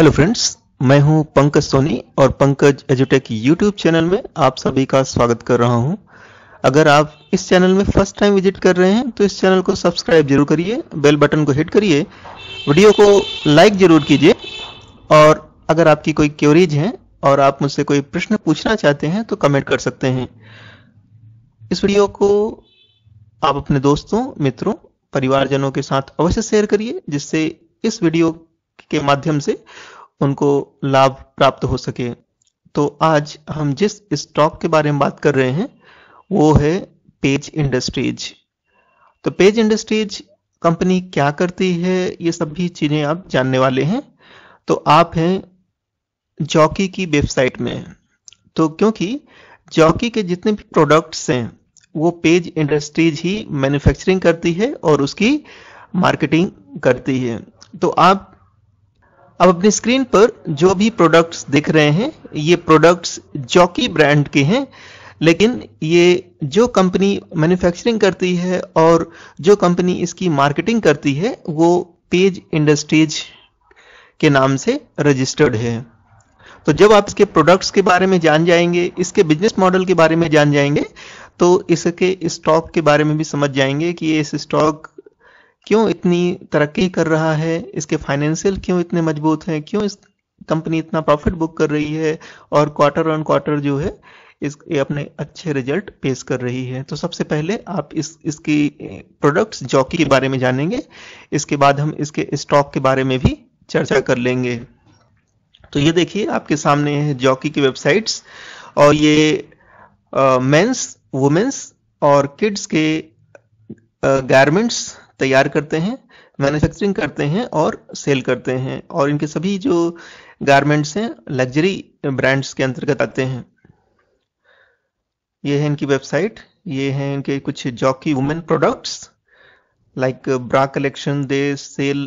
Hello friends मैं हूं पंकज सोनी और पंकज एजुटेक यूट्यूब चैनल में आप सभी का स्वागत कर रहा हूं अगर आप इस चैनल में फर्स्ट टाइम विजिट कर रहे हैं तो इस चैनल को सब्सक्राइब जरूर करिए बेल बटन को हिट करिए वीडियो को लाइक जरूर कीजिए और अगर आपकी कोई क्योरीज है और आप मुझसे कोई प्रश्न पूछना चाहते हैं तो कमेंट कर सकते हैं इस वीडियो को आप अपने दोस्तों मित्रों परिवारजनों के साथ अवश्य शेयर करिए जिससे इस वीडियो के माध्यम से उनको लाभ प्राप्त हो सके तो आज हम जिस स्टॉक के बारे में बात कर रहे हैं वो है पेज इंडस्ट्रीज तो पेज इंडस्ट्रीज कंपनी क्या करती है ये सभी चीज़ें आप जानने वाले हैं तो आप हैं जॉकी की वेबसाइट में तो क्योंकि जॉकी के जितने भी प्रोडक्ट्स हैं वो पेज इंडस्ट्रीज ही मैन्युफैक्चरिंग करती है और उसकी मार्केटिंग करती है तो आप अब अपनी स्क्रीन पर जो भी प्रोडक्ट्स दिख रहे हैं ये प्रोडक्ट्स जॉकी ब्रांड के हैं लेकिन ये जो कंपनी मैन्युफैक्चरिंग करती है और जो कंपनी इसकी मार्केटिंग करती है वो पेज इंडस्ट्रीज के नाम से रजिस्टर्ड है तो जब आप इसके प्रोडक्ट्स के बारे में जान जाएंगे इसके बिजनेस मॉडल के बारे में जान जाएंगे तो इसके स्टॉक इस के बारे में भी समझ जाएंगे कि ये इस स्टॉक क्यों इतनी तरक्की कर रहा है इसके फाइनेंशियल क्यों इतने मजबूत हैं क्यों इस कंपनी इतना प्रॉफिट बुक कर रही है और क्वार्टर ऑन क्वार्टर जो है इस ये अपने अच्छे रिजल्ट पेश कर रही है तो सबसे पहले आप इस इसकी प्रोडक्ट्स जॉकी के बारे में जानेंगे इसके बाद हम इसके स्टॉक के बारे में भी चर्चा कर लेंगे तो ये देखिए आपके सामने है जॉकी की वेबसाइट्स और ये मेंस वुमेंस और किड्स के गारमेंट्स तैयार करते हैं मैन्युफैक्चरिंग करते हैं और सेल करते हैं और इनके सभी जो गारमेंट्स हैं लग्जरी ब्रांड्स के अंतर्गत आते हैं ये है इनकी वेबसाइट ये है इनके कुछ Jockey women products like bra collection they sell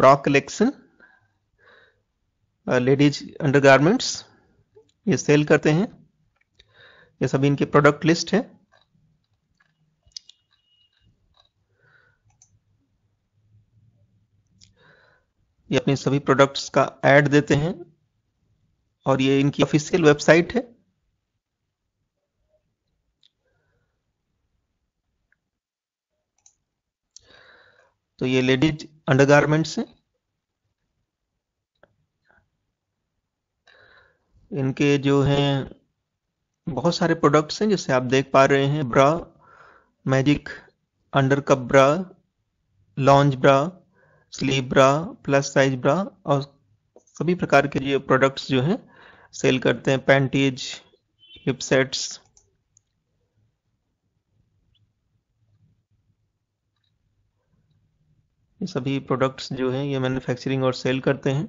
bra collection ladies garments ये सेल करते हैं ये सभी इनके प्रोडक्ट लिस्ट है ये अपने सभी प्रोडक्ट्स का एड देते हैं और ये इनकी ऑफिशियल वेबसाइट है तो ये लेडीज अंडरगारमेंट्स हैं इनके जो हैं बहुत सारे प्रोडक्ट्स हैं जैसे आप देख पा रहे हैं bra magic under cup bra launch bra sleeve bra plus size bra और सभी प्रकार के ये प्रोडक्ट्स जो हैं सेल करते हैं पैंटीज हिप सेट्स ये सभी प्रोडक्ट्स जो हैं ये मैन्युफैक्चरिंग और सेल करते हैं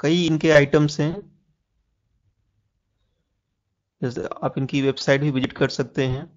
कई इनके आइटम्स हैं जैसे आप इनकी वेबसाइट भी विजिट कर सकते हैं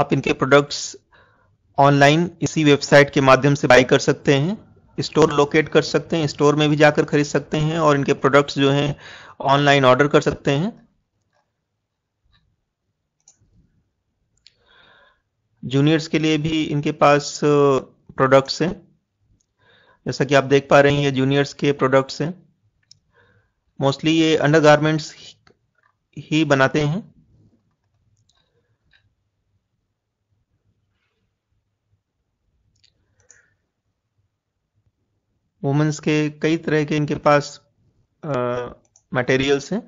आप इनके प्रोडक्ट्स ऑनलाइन इसी वेबसाइट के माध्यम से बाई कर सकते हैं स्टोर लोकेट कर सकते हैं स्टोर में भी जाकर खरीद सकते हैं और इनके प्रोडक्ट्स जो हैं ऑनलाइन ऑर्डर कर सकते हैं जूनियर्स के लिए भी इनके पास प्रोडक्ट्स uh, हैं जैसा कि आप देख पा रहे हैं ये जूनियर्स के प्रोडक्ट्स हैं मोस्टली ये अंडर गारमेंट्स ही बनाते हैं वुमेंस के कई तरह के इनके पास मटेरियल्स हैं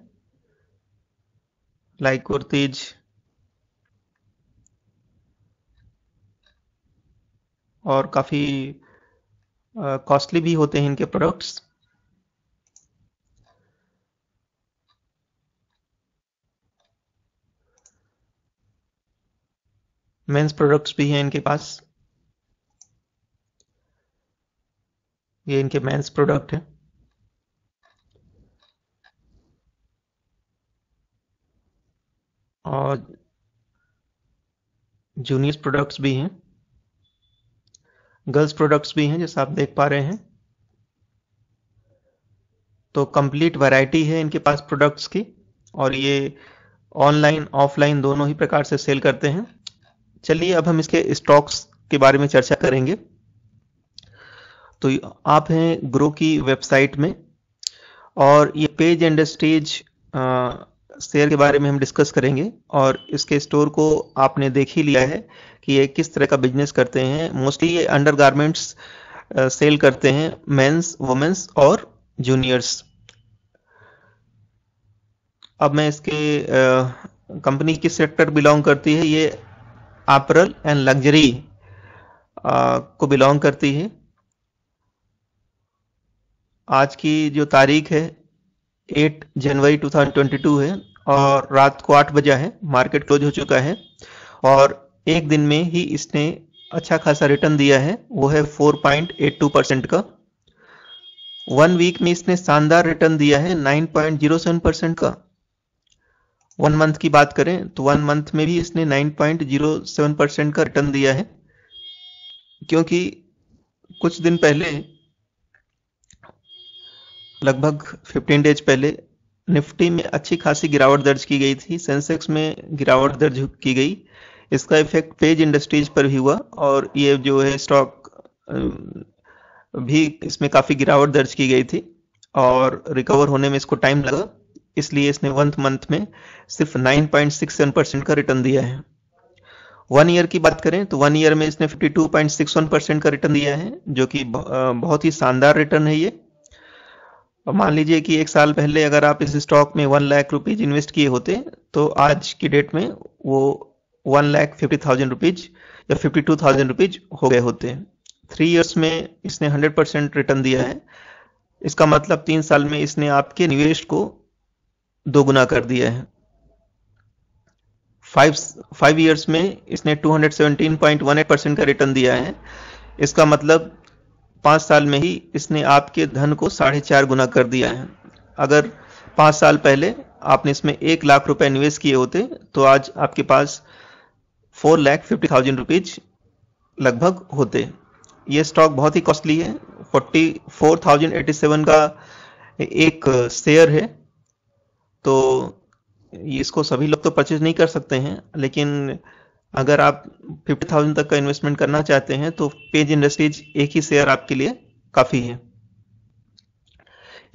लाइक कुर्तीज और काफ़ी कॉस्टली भी होते हैं इनके प्रोडक्ट्स मेंस प्रोडक्ट्स भी हैं इनके पास ये इनके मेंस प्रोडक्ट हैं और जूनियर्स प्रोडक्ट्स भी हैं गर्ल्स प्रोडक्ट्स भी हैं जैसा आप देख पा रहे हैं तो कंप्लीट वैरायटी है इनके पास प्रोडक्ट्स की और ये ऑनलाइन ऑफलाइन दोनों ही प्रकार से सेल करते हैं चलिए अब हम इसके स्टॉक्स के बारे में चर्चा करेंगे तो आप हैं ग्रो की वेबसाइट में और ये पेज एंड स्टेज शेयर के बारे में हम डिस्कस करेंगे और इसके स्टोर को आपने देख ही लिया है कि ये किस तरह का बिजनेस करते हैं मोस्टली ये अंडर गारमेंट्स सेल करते हैं मेंस वुमेंस और जूनियर्स अब मैं इसके कंपनी किस सेक्टर बिलोंग करती है ये अपरल एंड लग्जरी को बिलोंग करती है आज की जो तारीख है 8 जनवरी 2022 है और रात को आठ बजा है मार्केट क्लोज हो चुका है और एक दिन में ही इसने अच्छा खासा रिटर्न दिया है वो है 4.82 परसेंट का वन वीक में इसने शानदार रिटर्न दिया है 9.07 परसेंट का वन मंथ की बात करें तो वन मंथ में भी इसने 9.07 परसेंट का रिटर्न दिया है क्योंकि कुछ दिन पहले लगभग 15 डेज पहले निफ्टी में अच्छी खासी गिरावट दर्ज की गई थी सेंसेक्स में गिरावट दर्ज की गई इसका इफेक्ट पेज इंडस्ट्रीज पर भी हुआ और ये जो है स्टॉक भी इसमें काफ़ी गिरावट दर्ज की गई थी और रिकवर होने में इसको टाइम लगा इसलिए इसने वन मंथ में सिर्फ 9.67 परसेंट का रिटर्न दिया है वन ईयर की बात करें तो वन ईयर में इसने 52.61 परसेंट का रिटर्न दिया है जो कि बहुत ही शानदार रिटर्न है ये मान लीजिए कि एक साल पहले अगर आप इस स्टॉक में वन लाख रुपीज इन्वेस्ट किए होते तो आज की डेट में वो one lakh fifty thousand rupees या फिफ्टी टू थाउजेंड रुपीज हो गए होते थ्री इयर्स में इसने हंड्रेड परसेंट रिटर्न दिया है इसका मतलब तीन साल में इसने आपके निवेश को दोगुना कर दिया है फाइव फाइव ईयर्स में इसने एट परसेंट का रिटर्न दिया है इसका मतलब पांच साल में ही इसने आपके धन को साढ़े चार गुना कर दिया है अगर पांच साल पहले आपने इसमें एक लाख रुपए निवेश किए होते तो आज आपके पास four lakh fifty thousand rupees लगभग होते ये स्टॉक बहुत ही कॉस्टली है forty four thousand eighty seven का एक शेयर है तो इसको सभी लोग तो परचेज नहीं कर सकते हैं लेकिन अगर आप फिफ्टी थाउजेंड तक का इन्वेस्टमेंट करना चाहते हैं तो पेज इंडस्ट्रीज एक ही शेयर आपके लिए काफ़ी है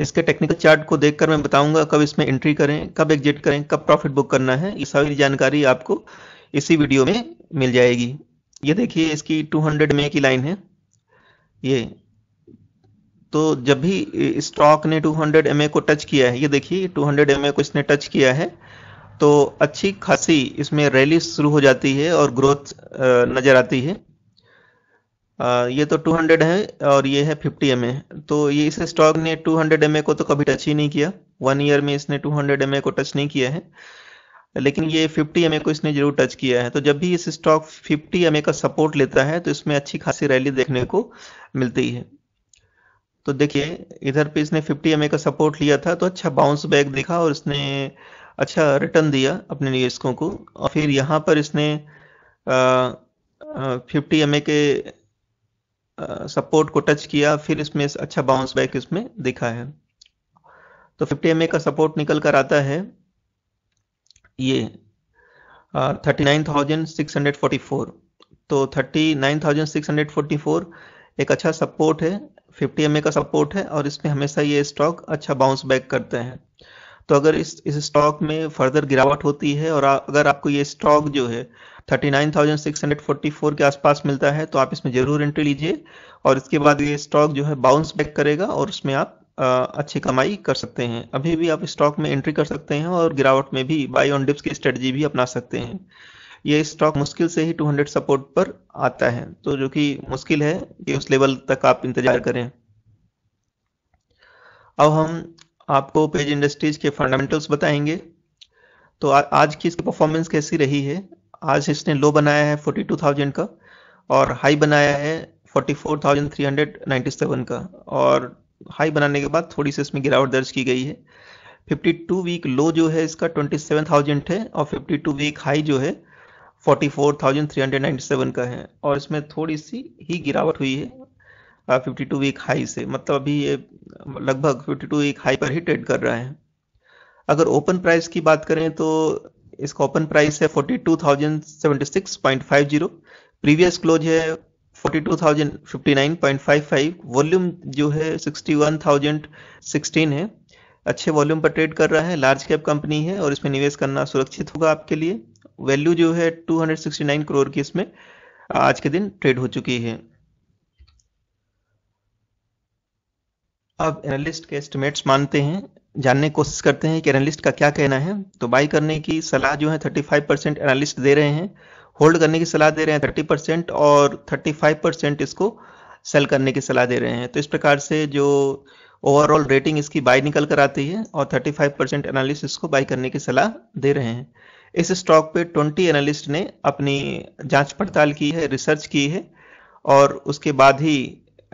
इसके टेक्निकल चार्ट को देखकर मैं बताऊंगा कब इसमें एंट्री करें कब एग्जिट करें कब प्रॉफिट बुक करना है ये सारी जानकारी आपको इसी वीडियो में मिल जाएगी ये देखिए इसकी 200 में की लाइन है ये तो जब भी स्टॉक ने 200 एम को टच किया है ये देखिए 200 एम को इसने टच किया है तो अच्छी खासी इसमें रैली शुरू हो जाती है और ग्रोथ नज़र आती है ये तो 200 है और ये है 50 एम तो ये इस स्टॉक ने 200 एम को तो कभी टच ही नहीं किया वन ईयर में इसने 200 एम को टच नहीं किया है लेकिन ये 50 एम को इसने जरूर टच किया है तो जब भी इस स्टॉक 50 एम का सपोर्ट लेता है तो इसमें अच्छी खासी रैली देखने को मिलती है तो देखिए इधर पे इसने 50 एम का सपोर्ट लिया था तो अच्छा बाउंस बैक देखा और इसने अच्छा रिटर्न दिया अपने निवेशकों को और फिर यहाँ पर इसने फिफ्टी एम के सपोर्ट को टच किया फिर इसमें अच्छा बाउंस बैक इसमें दिखा है तो फिफ्टी एम का सपोर्ट निकल कर आता है ये thirty nine thousand six hundred forty four तो thirty nine thousand six hundred forty four एक अच्छा सपोर्ट है फिफ्टी एम का सपोर्ट है और इसमें हमेशा ये स्टॉक अच्छा बाउंस बैक करते हैं तो अगर इस इस स्टॉक में फर्दर गिरावट होती है और आ, अगर आपको ये स्टॉक जो है 39,644 के आसपास मिलता है तो आप इसमें जरूर एंट्री लीजिए और इसके बाद ये स्टॉक जो है बाउंस बैक करेगा और उसमें आप आ, अच्छी कमाई कर सकते हैं अभी भी आप स्टॉक में एंट्री कर सकते हैं और गिरावट में भी बाई ऑन डिप्स की स्ट्रेटजी भी अपना सकते हैं ये स्टॉक मुश्किल से ही 200 सपोर्ट पर आता है तो जो कि मुश्किल है कि उस लेवल तक आप इंतजार करें अब हम आपको पेज इंडस्ट्रीज के फंडामेंटल्स बताएंगे तो आ, आज की इसकी परफॉर्मेंस कैसी रही है आज इसने लो बनाया है 42,000 का और हाई बनाया है 44,397 का और हाई बनाने के बाद थोड़ी सी इसमें गिरावट दर्ज की गई है 52 वीक लो जो है इसका 27,000 है और 52 वीक हाई जो है 44,397 का है और इसमें थोड़ी सी ही गिरावट हुई है फिफ्टी टू वीक हाई से मतलब अभी ये लगभग फिफ्टी टू वीक हाई पर ही ट्रेड कर रहा है अगर ओपन प्राइस की बात करें तो इसका ओपन प्राइस है forty two thousand seventy six point five zero previous close है forty two thousand fifty nine point five five volume जो है सिक्सटी वन थाउजेंड सिक्सटीन है अच्छे वॉल्यूम पर ट्रेड कर रहा है लार्ज कैप कंपनी है और इसमें निवेश करना सुरक्षित होगा आपके लिए वैल्यू जो है 269 करोड़ की इसमें आज के दिन ट्रेड हो चुकी है अब एनालिस्ट के एस्टिमेट्स मानते हैं जानने की कोशिश करते हैं कि एनालिस्ट का क्या कहना है तो बाई करने की सलाह जो है 35 परसेंट एनालिस्ट दे रहे हैं होल्ड करने की सलाह दे रहे हैं 30 परसेंट और 35 परसेंट इसको सेल करने की सलाह दे रहे हैं तो इस प्रकार से जो ओवरऑल रेटिंग इसकी बाई निकल कर आती है और 35 परसेंट एनालिस्ट इसको बाई करने की सलाह दे रहे हैं इस स्टॉक पे 20 एनालिस्ट ने अपनी जांच पड़ताल की है रिसर्च की है और उसके बाद ही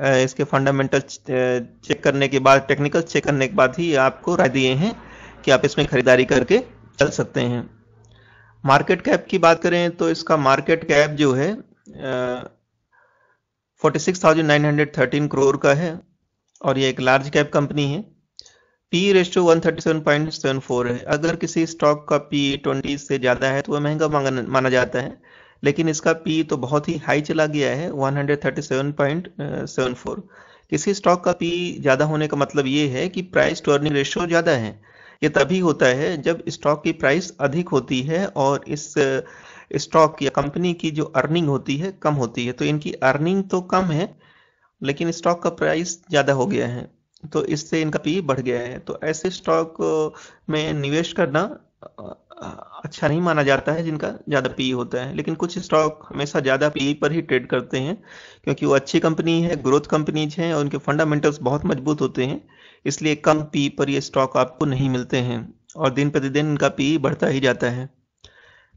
इसके फंडामेंटल चेक करने के बाद टेक्निकल चेक करने के बाद ही आपको राय दिए हैं कि आप इसमें खरीदारी करके चल सकते हैं मार्केट कैप की बात करें तो इसका मार्केट कैप जो है forty six thousand nine hundred thirteen crore का है और ये एक लार्ज कैप कंपनी है P ratio one thirty seven point seven four है अगर किसी स्टॉक का पी ट्वेंटी से ज़्यादा है तो वह महंगा माना जाता है लेकिन इसका पी तो बहुत ही हाई चला गया है 137.74 किसी स्टॉक का पी ज़्यादा होने का मतलब ये है कि प्राइस टू अर्निंग रेशियो ज़्यादा है ये तभी होता है जब स्टॉक की प्राइस अधिक होती है और इस स्टॉक या कंपनी की जो अर्निंग होती है कम होती है तो इनकी अर्निंग तो कम है लेकिन स्टॉक का प्राइस ज़्यादा हो गया है तो इससे इनका पी बढ़ गया है तो ऐसे स्टॉक में निवेश करना अच्छा नहीं माना जाता है जिनका ज़्यादा पी होता है लेकिन कुछ स्टॉक हमेशा ज़्यादा पी पर ही ट्रेड करते हैं क्योंकि वो अच्छी कंपनी है ग्रोथ कंपनीज हैं और उनके फंडामेंटल्स बहुत मजबूत होते हैं इसलिए कम पी पर ये स्टॉक आपको नहीं मिलते हैं और दिन प्रतिदिन इनका पी बढ़ता ही जाता है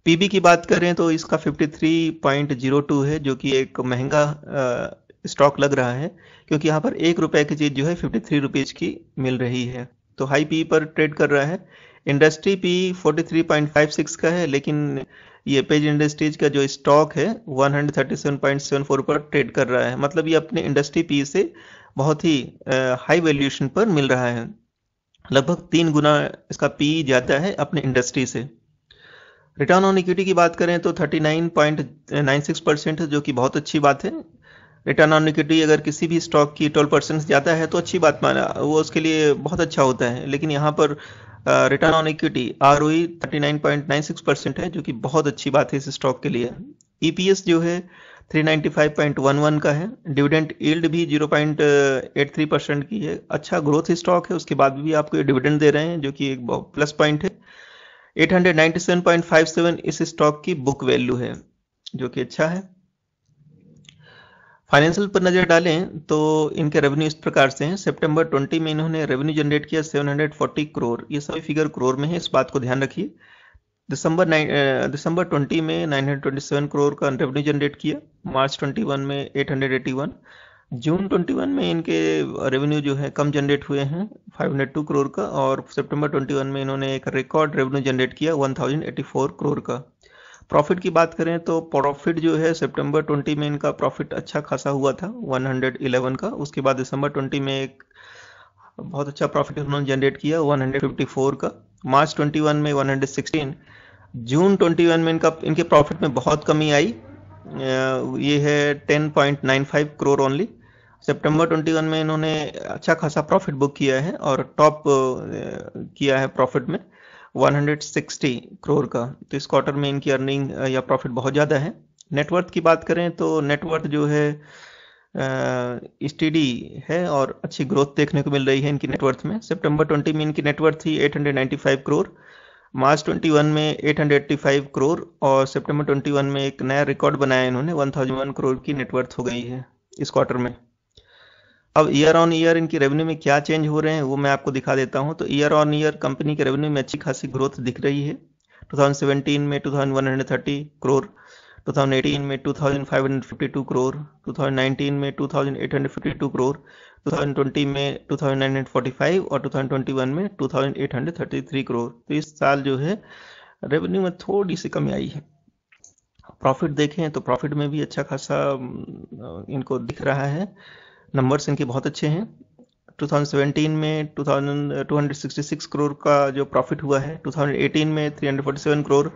पीबी की बात करें तो इसका 53.02 है जो कि एक महंगा स्टॉक लग रहा है क्योंकि यहाँ पर एक रुपए की चीज़ जो है फिफ्टी थ्री रुपीज़ की मिल रही है तो हाई पी पर ट्रेड कर रहा है इंडस्ट्री पी 43.56 का है लेकिन ये पेज इंडस्ट्रीज का जो स्टॉक है 137.74 पर ट्रेड कर रहा है मतलब ये अपने इंडस्ट्री पी से बहुत ही हाई वैल्यूएशन पर मिल रहा है लगभग तीन गुना इसका पी जाता है अपने इंडस्ट्री से रिटर्न ऑन इक्विटी की बात करें तो 39.96 परसेंट जो कि बहुत अच्छी बात है रिटर्न ऑन इक्विटी अगर किसी भी स्टॉक की 12 परसेंट ज़्यादा है तो अच्छी बात माना वो उसके लिए बहुत अच्छा होता है लेकिन यहाँ पर return on equity R O thirty nine point nine six percent है जो कि बहुत अच्छी बात है इस स्टॉक के लिए ईपीएस e जो है 395.11 का है डिविडेंड ईल्ड भी 0.83 परसेंट की है अच्छा ग्रोथ स्टॉक है उसके बाद भी आपको ये डिविडेंड दे रहे हैं जो कि एक प्लस पॉइंट है 897.57 इस स्टॉक की बुक वैल्यू है जो कि अच्छा है फाइनेंशियल पर नजर डालें तो इनके रेवेन्यू इस प्रकार से हैं सितंबर 20 में इन्होंने रेवेन्यू जनरेट किया 740 करोड़ ये सभी फिगर करोड़ में है इस बात को ध्यान रखिए दिसंबर दिसंबर 20 में 927 करोड़ का रेवेन्यू जनरेट किया मार्च 21 में 881 जून 21 में इनके रेवेन्यू जो है कम जनरेट हुए हैं 502 करोड़ का और सितंबर 21 में इन्होंने एक रिकॉर्ड रेवेन्यू जनरेट किया 1084 करोड़ का प्रॉफिट की बात करें तो प्रॉफिट जो है सितंबर 20 में इनका प्रॉफिट अच्छा खासा हुआ था 111 का उसके बाद दिसंबर 20 में एक बहुत अच्छा प्रॉफिट उन्होंने जनरेट किया 154 का मार्च 21 में 116 जून 21 में इनका इनके प्रॉफिट में बहुत कमी आई ये है 10.95 करोड़ ओनली सितंबर 21 में इन्होंने अच्छा खासा प्रॉफिट बुक किया है और टॉप किया है प्रॉफिट में 160 करोड़ का तो इस क्वार्टर में इनकी अर्निंग या प्रॉफिट बहुत ज़्यादा है नेटवर्थ की बात करें तो नेटवर्थ जो है स्टडी है और अच्छी ग्रोथ देखने को मिल रही है इनकी नेटवर्थ में सितंबर 20 में इनकी नेटवर्थ थी 895 करोड़ मार्च 21 में 885 करोड़ और सितंबर 21 में एक नया रिकॉर्ड बनाया इन्होंने 1001 करोड़ की नेटवर्थ हो गई है इस क्वार्टर में अब ईयर ऑन ईयर इनकी रेवेन्यू में क्या चेंज हो रहे हैं वो मैं आपको दिखा देता हूं तो ईयर ऑन ईयर कंपनी के रेवेन्यू में अच्छी खासी ग्रोथ दिख रही है 2017 में 2130 करोड़ 2018 में 2552 करोड़ 2019 में 2852 करोड़ 2020 में 2945 और 2021 में 2833 करोड़ तो इस साल जो है रेवेन्यू में थोड़ी सी कमी आई है प्रॉफिट देखें तो प्रॉफिट में भी अच्छा खासा इनको दिख रहा है नंबर्स इनके बहुत अच्छे हैं 2017 में 2266 करोड़ का जो प्रॉफिट हुआ है 2018 में 347 करोड़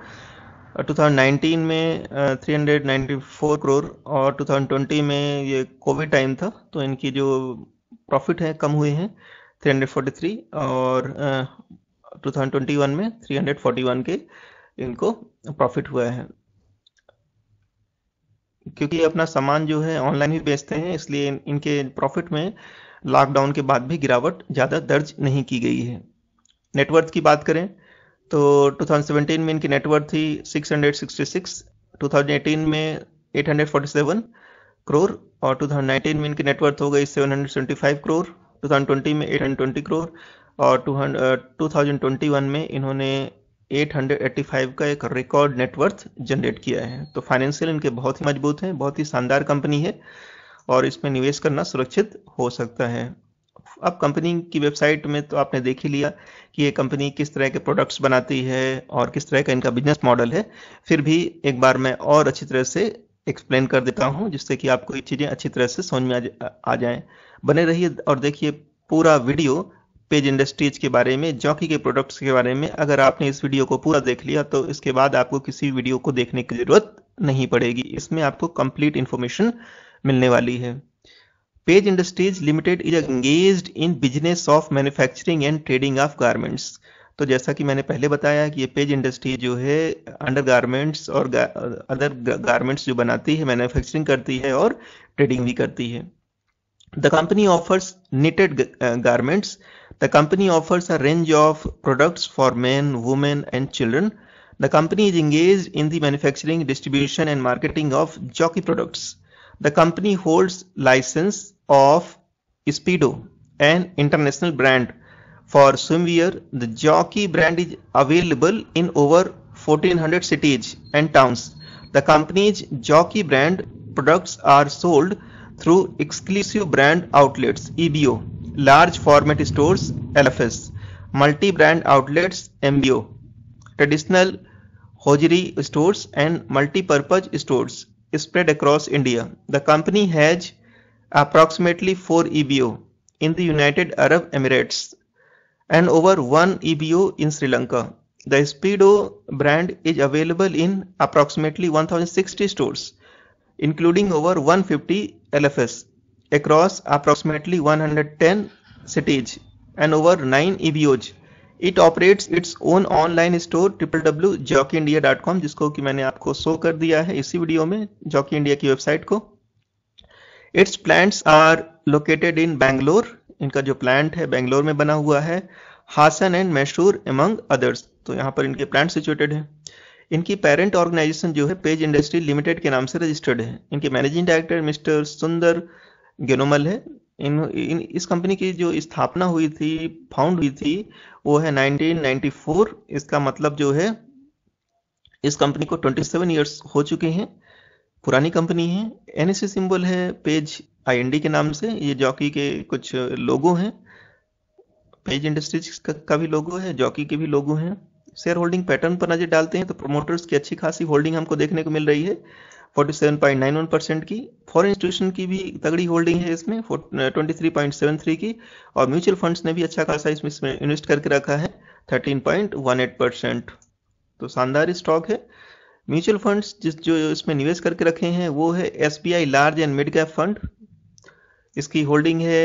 2019 में 394 करोड़ और 2020 में ये कोविड टाइम था तो इनकी जो प्रॉफिट है कम हुए हैं 343 और 2021 में 341 के इनको प्रॉफिट हुआ है क्योंकि अपना सामान जो है ऑनलाइन ही बेचते हैं इसलिए इनके प्रॉफिट में लॉकडाउन के बाद भी गिरावट ज़्यादा दर्ज नहीं की गई है नेटवर्थ की बात करें तो 2017 में इनकी नेटवर्थ थी 666, 2018 में 847 करोड़ और 2019 में इनकी नेटवर्थ हो गई 775 करोड़ 2020 में 820 करोड़ और 2021 uh, में इन्होंने 885 का एक रिकॉर्ड नेटवर्थ जनरेट किया है तो फाइनेंशियल इनके बहुत ही मजबूत हैं बहुत ही शानदार कंपनी है और इसमें निवेश करना सुरक्षित हो सकता है अब कंपनी की वेबसाइट में तो आपने देख ही लिया कि ये कंपनी किस तरह के प्रोडक्ट्स बनाती है और किस तरह का इनका बिजनेस मॉडल है फिर भी एक बार मैं और अच्छी तरह से एक्सप्लेन कर देता हूँ जिससे कि आपको ये चीज़ें अच्छी तरह से समझ में आ, जाए जाएं बने रहिए और देखिए पूरा वीडियो पेज इंडस्ट्रीज के बारे में जॉकी के प्रोडक्ट्स के बारे में अगर आपने इस वीडियो को पूरा देख लिया तो इसके बाद आपको किसी वीडियो को देखने की ज़रूरत नहीं पड़ेगी इसमें आपको कंप्लीट इंफॉर्मेशन मिलने वाली है Page industries limited is engage in business of manufacturing and trading of garments तो जैसा कि मैंने पहले बताया कि ये पेज इंडस्ट्री जो है अंडर गारमेंट्स और अदर गारमेंट्स जो बनाती है मैन्युफैक्चरिंग करती है और ट्रेडिंग भी करती है The company offers knitted uh, garments. The company offers a range of products for men, women, and children. The company is engaged in the manufacturing, distribution, and marketing of jockey products. The company holds license of Speedo, an international brand for swimwear. The jockey brand is available in over 1400 cities and towns. The company's jockey brand products are sold through exclusive brand outlets EBO, large format stores LFS, multi-brand outlets MBO, traditional hosiery stores and multi-purpose stores spread across India. The company has approximately 4 EBO in the United Arab Emirates and over 1 EBO in Sri Lanka. The Speedo brand is available in approximately 1060 stores, including over 150 LFS across approximately 110 cities and over 9 EBOs. It operate its own online store triple W Jockey India dot com जिसको कि मैंने आपको show कर दिया है इसी video में Jockey India की वेबसाइट को its plants are located in Bangalore इनका जो प्लांट है बैंगलोर में बना हुआ है Hassan and Mysore among others तो यहाँ पर इनके प्लांट सिचुएटेड है इनकी पेरेंट ऑर्गेनाइजेशन जो है पेज इंडस्ट्री लिमिटेड के नाम से रजिस्टर्ड है इनके मैनेजिंग डायरेक्टर मिस्टर सुंदर गेनोमल है इन, इन इस कंपनी की जो स्थापना हुई थी फाउंड हुई थी वो है 1994 इसका मतलब जो है इस कंपनी को 27 इयर्स हो चुके हैं पुरानी कंपनी है एनएससी सिंबल e है पेज आईएनडी के नाम से ये जॉकी के कुछ लोगो हैं पेज इंडस्ट्रीज का, का भी लोगो है जॉकी के भी लोगो हैं शेयर होल्डिंग पैटर्न पर नजर डालते हैं तो प्रोमोटर्स की अच्छी खासी होल्डिंग हमको देखने को मिल रही है 47.91 परसेंट की फॉरेन इंस्टीट्यूशन की भी तगड़ी होल्डिंग है इसमें 23.73 की और म्यूचुअल फंड्स ने भी अच्छा खासा इसमें इसमें इन्वेस्ट करके रखा है 13.18 परसेंट तो शानदार स्टॉक है म्यूचुअल फंड्स जिस जो इसमें निवेश करके रखे हैं वो है S large and mid cap fund इसकी होल्डिंग है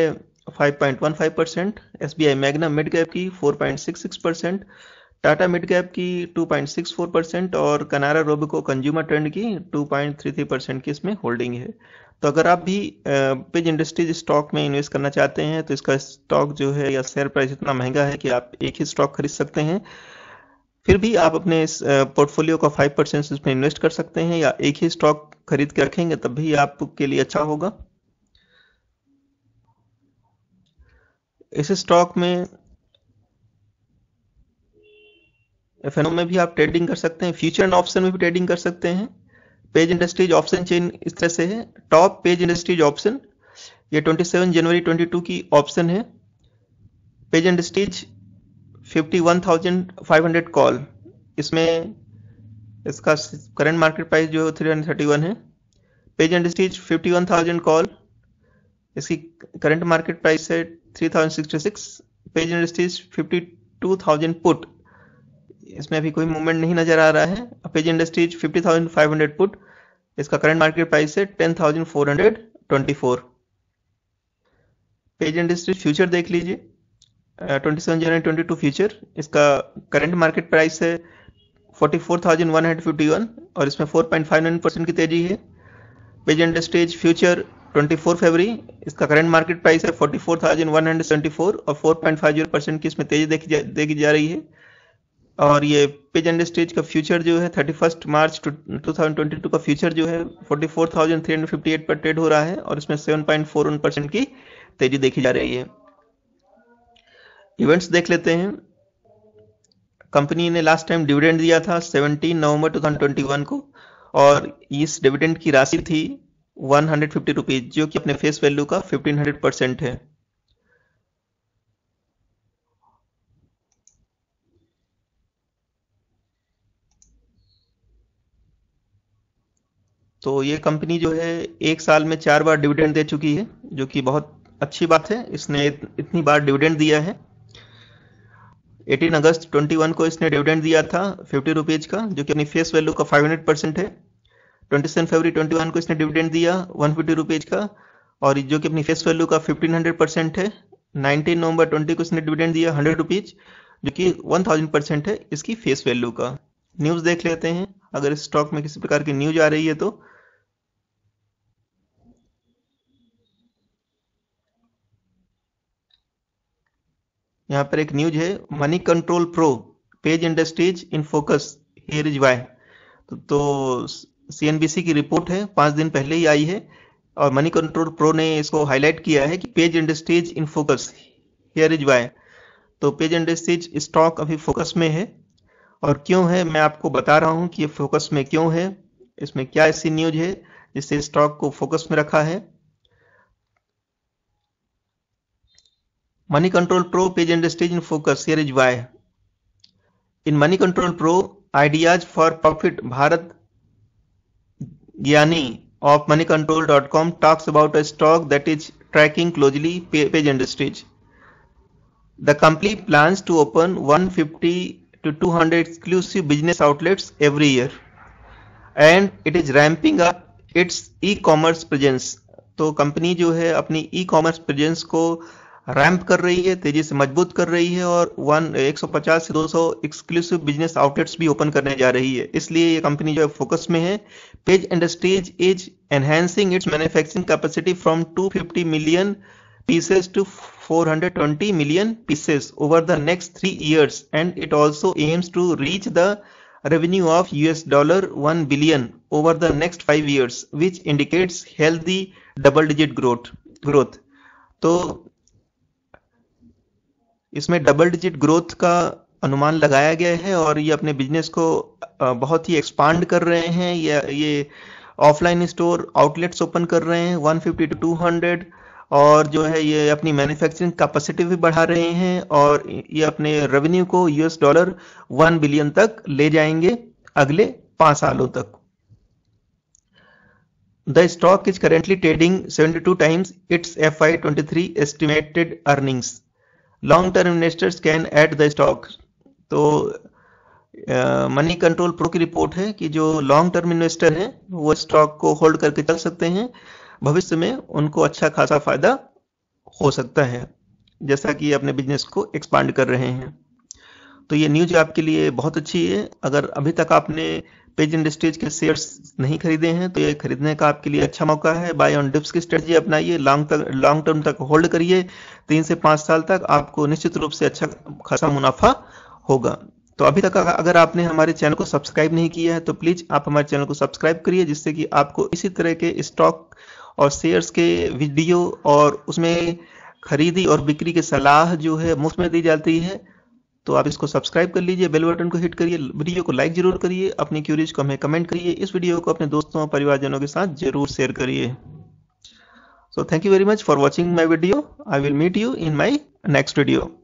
5.15 percent S magna mid cap की 4.66 परसेंट टाटा मिड कैप की 2.64 परसेंट और कनारा रोबिको कंज्यूमर ट्रेंड की 2.33 परसेंट की इसमें होल्डिंग है तो अगर आप भी पिज इंडस्ट्रीज स्टॉक में इन्वेस्ट करना चाहते हैं तो इसका स्टॉक जो है या शेयर प्राइस इतना महंगा है कि आप एक ही स्टॉक खरीद सकते हैं फिर भी आप अपने इस पोर्टफोलियो का फाइव परसेंट इसमें इन्वेस्ट कर सकते हैं या एक ही स्टॉक खरीद के रखेंगे तब भी आपके लिए अच्छा होगा इस स्टॉक में एफ में भी आप ट्रेडिंग कर सकते हैं फ्यूचर एंड ऑप्शन में भी ट्रेडिंग कर सकते हैं पेज इंडस्ट्रीज ऑप्शन चेन इस तरह से है टॉप पेज इंडस्ट्रीज ऑप्शन ये 27 जनवरी 22 की ऑप्शन है पेज इंडस्ट्रीज 51,500 कॉल इसमें इसका करंट मार्केट प्राइस जो है थ्री हंड्रेड है पेज इंडस्ट्रीज 51,000 कॉल इसकी करंट मार्केट प्राइस है 3,066 पेज इंडस्ट्रीज 52,000 पुट इसमें अभी कोई मूवमेंट नहीं नजर आ रहा है Page industries fifty thousand five hundred put इसका करंट मार्केट प्राइस है ten thousand four hundred twenty four Page industries future देख लीजिए twenty seven January twenty two future इसका करंट मार्केट प्राइस है forty four thousand one hundred fifty one और इसमें four point five nine percent की तेजी है Page industries future twenty four February इसका करंट मार्केट प्राइस है forty four thousand one hundred seventy four और four point five zero percent की इसमें तेजी देखी देखी जा रही है और ये पेज एंड स्टेज का फ्यूचर जो है thirty first March two thousand twenty two का फ्यूचर जो है forty four thousand three hundred fifty eight पर ट्रेड हो रहा है और इसमें seven point four one percent की तेजी देखी जा रही है इवेंट्स देख लेते हैं कंपनी ने लास्ट टाइम डिविडेंड दिया था 17 नवंबर 2021 को और इस डिविडेंड की राशि थी वन हंड्रेड फिफ्टी रुपीज जो कि अपने फेस वैल्यू का फिफ्टीन हंड्रेड परसेंट है तो ये कंपनी जो है एक साल में चार बार डिविडेंड दे चुकी है जो कि बहुत अच्छी बात है इसने इतनी बार डिविडेंड दिया है 18 अगस्त 21 को इसने डिविडेंड दिया था फिफ्टी रुपीज का जो कि अपनी फेस वैल्यू का 500 परसेंट है 27 फरवरी 21 को इसने डिविडेंड दिया वन फिफ्टी रुपीज का और जो कि अपनी फेस वैल्यू का 1500 परसेंट है 19 नवंबर 20 को इसने डिविडेंड दिया हंड्रेड रुपीज जो कि 1000 परसेंट है इसकी फेस वैल्यू का न्यूज देख लेते हैं अगर स्टॉक में किसी प्रकार की न्यूज आ रही है तो यहां पर एक न्यूज है money control pro Page industries in focus here is why तो सीएनबीसी तो की रिपोर्ट है पांच दिन पहले ही आई है और मनी कंट्रोल प्रो ने इसको हाईलाइट किया है कि Page industries in focus here is why तो पेज इंडस्ट्रीज स्टॉक अभी फोकस में है और क्यों है मैं आपको बता रहा हूं कि ये फोकस में क्यों है इसमें क्या ऐसी न्यूज है जिससे स्टॉक को फोकस में रखा है money control pro Page industries in focus here is why in money control pro ideas for profit Bharat Gyani of money control dot com talks about a stock that is tracking closely Page industries the company plans to open 150 to 200 exclusive business outlets every year and it is ramping up its e-commerce presence तो company जो है अपनी e-commerce presence को ramp कर रही है तेजी से मजबूत कर रही है और वन 150 से 200 एक्सक्लूसिव बिजनेस आउटलेट्स भी ओपन करने जा रही है इसलिए ये कंपनी जो है फोकस में है Page industries is enhancing its manufacturing capacity from 250 million pieces to 420 million pieces over the next 3 years and it also aims to reach the revenue of US dollar 1 billion over the next 5 years which indicates healthy double digit growth growth to इसमें double digit growth का अनुमान लगाया गया है और ये अपने business को बहुत ही एक्सपांड कर रहे हैं ये ऑफलाइन स्टोर आउटलेट्स ओपन कर रहे हैं 150 टू और जो है ये अपनी मैन्युफैक्चरिंग कैपेसिटी भी बढ़ा रहे हैं और ये अपने रेवेन्यू को यूएस डॉलर वन बिलियन तक ले जाएंगे अगले पांच सालों तक the stock is currently trading 72 its F I estimated earnings long term investors can at the stock तो मनी कंट्रोल प्रो की रिपोर्ट है कि जो लॉन्ग टर्म इन्वेस्टर हैं वो स्टॉक को होल्ड करके चल सकते हैं भविष्य में उनको अच्छा खासा फायदा हो सकता है जैसा कि अपने बिजनेस को एक्सपांड कर रहे हैं तो ये न्यूज आपके लिए बहुत अच्छी है अगर अभी तक आपने पेज इंडस्ट्रीज के शेयर्स नहीं खरीदे हैं तो ये खरीदने का आपके लिए अच्छा मौका है बाय ऑन डिप्स की स्ट्रेटजी अपनाइए लॉन्ग तक लॉन्ग टर्म तक होल्ड करिए तीन से पांच साल तक आपको निश्चित रूप से अच्छा खासा मुनाफा होगा तो अभी तक अगर आपने हमारे चैनल को सब्सक्राइब नहीं किया है तो प्लीज आप हमारे चैनल को सब्सक्राइब करिए जिससे कि आपको इसी तरह के स्टॉक और शेयर्स के वीडियो और उसमें खरीदी और बिक्री की सलाह जो है मुफ्त में दी जाती है तो आप इसको सब्सक्राइब कर लीजिए बेल बटन को हिट करिए वीडियो को लाइक जरूर करिए अपनी क्यूरीज को हमें कमेंट करिए इस वीडियो को अपने दोस्तों और परिवारजनों के साथ जरूर शेयर करिए so thank you very much for watching my video I will meet you in my next video